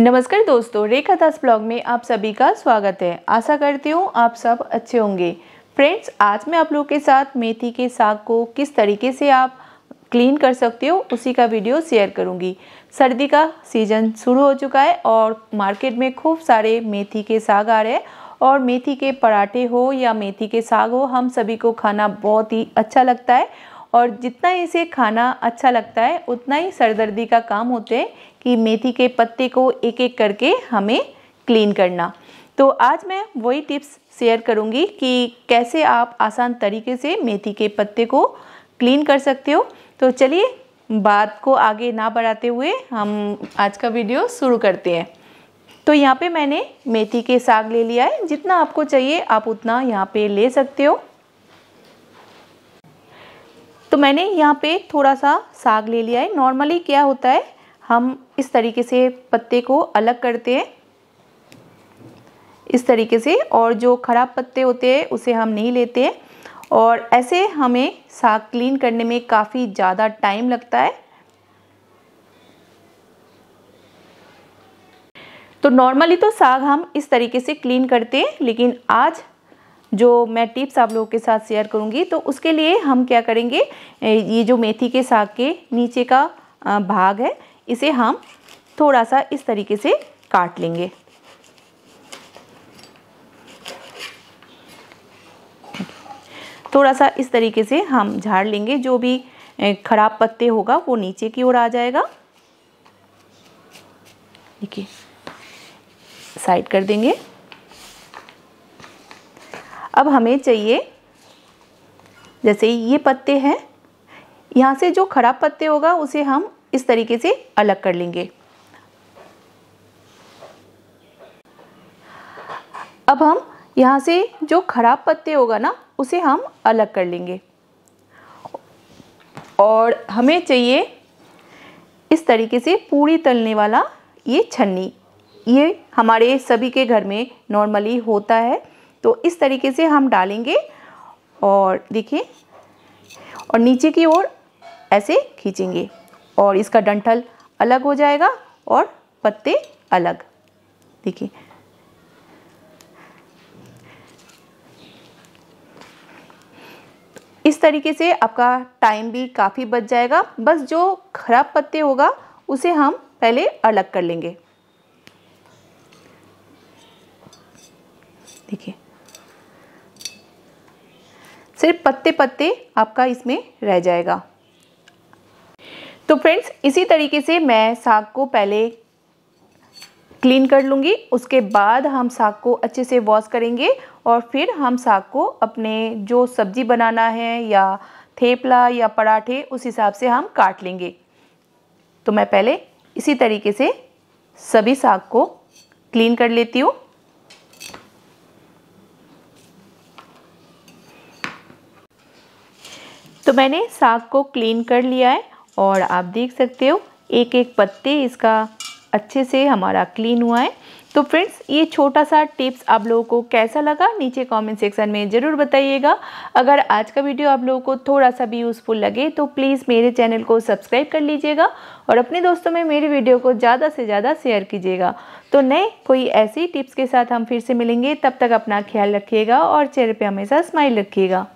नमस्कार दोस्तों रेखा दास ब्लॉग में आप सभी का स्वागत है आशा करती हूँ आप सब अच्छे होंगे फ्रेंड्स आज मैं आप लोग के साथ मेथी के साग को किस तरीके से आप क्लीन कर सकते हो उसी का वीडियो शेयर करूँगी सर्दी का सीज़न शुरू हो चुका है और मार्केट में खूब सारे मेथी के साग आ रहे हैं और मेथी के पराठे हो या मेथी के साग हो हम सभी को खाना बहुत ही अच्छा लगता है और जितना इसे खाना अच्छा लगता है उतना ही सरदर्दी का काम होते हैं कि मेथी के पत्ते को एक एक करके हमें क्लीन करना तो आज मैं वही टिप्स शेयर करूँगी कि कैसे आप आसान तरीके से मेथी के पत्ते को क्लीन कर सकते हो तो चलिए बात को आगे ना बढ़ाते हुए हम आज का वीडियो शुरू करते हैं तो यहाँ पे मैंने मेथी के साग ले लिया है जितना आपको चाहिए आप उतना यहाँ पे ले सकते हो तो मैंने यहाँ पे थोड़ा सा साग ले लिया है नॉर्मली क्या होता है हम इस तरीके से पत्ते को अलग करते हैं इस तरीके से और जो ख़राब पत्ते होते हैं उसे हम नहीं लेते हैं और ऐसे हमें साग क्लीन करने में काफ़ी ज़्यादा टाइम लगता है तो नॉर्मली तो साग हम इस तरीके से क्लीन करते हैं लेकिन आज जो मैं टिप्स आप लोगों के साथ शेयर करूँगी तो उसके लिए हम क्या करेंगे ये जो मेथी के साग के नीचे का भाग है इसे हम थोड़ा सा इस तरीके से काट लेंगे थोड़ा सा इस तरीके से हम झाड़ लेंगे जो भी खराब पत्ते होगा वो नीचे की ओर आ जाएगा देखिए साइड कर देंगे अब हमें चाहिए जैसे ये पत्ते हैं यहाँ से जो खराब पत्ते होगा उसे हम इस तरीके से अलग कर लेंगे अब हम यहाँ से जो खराब पत्ते होगा ना उसे हम अलग कर लेंगे और हमें चाहिए इस तरीके से पूरी तलने वाला ये छन्नी ये हमारे सभी के घर में नॉर्मली होता है तो इस तरीके से हम डालेंगे और देखिए और नीचे की ओर ऐसे खींचेंगे और इसका डंठल अलग हो जाएगा और पत्ते अलग देखिए इस तरीके से आपका टाइम भी काफ़ी बच जाएगा बस जो खराब पत्ते होगा उसे हम पहले अलग कर लेंगे देखिए सिर्फ पत्ते पत्ते आपका इसमें रह जाएगा तो फ्रेंड्स इसी तरीके से मैं साग को पहले क्लीन कर लूँगी उसके बाद हम साग को अच्छे से वॉश करेंगे और फिर हम साग को अपने जो सब्ज़ी बनाना है या थेपला या पराठे उस हिसाब से हम काट लेंगे तो मैं पहले इसी तरीके से सभी साग को क्लीन कर लेती हूँ मैंने साग को क्लीन कर लिया है और आप देख सकते हो एक एक पत्ते इसका अच्छे से हमारा क्लीन हुआ है तो फ्रेंड्स ये छोटा सा टिप्स आप लोगों को कैसा लगा नीचे कमेंट सेक्शन में ज़रूर बताइएगा अगर आज का वीडियो आप लोगों को थोड़ा सा भी यूज़फुल लगे तो प्लीज़ मेरे चैनल को सब्सक्राइब कर लीजिएगा और अपने दोस्तों में मेरे वीडियो को ज़्यादा से ज़्यादा शेयर कीजिएगा तो नए कोई ऐसी टिप्स के साथ हम फिर से मिलेंगे तब तक अपना ख्याल रखिएगा और चेहरे पर हमेशा स्माइल रखिएगा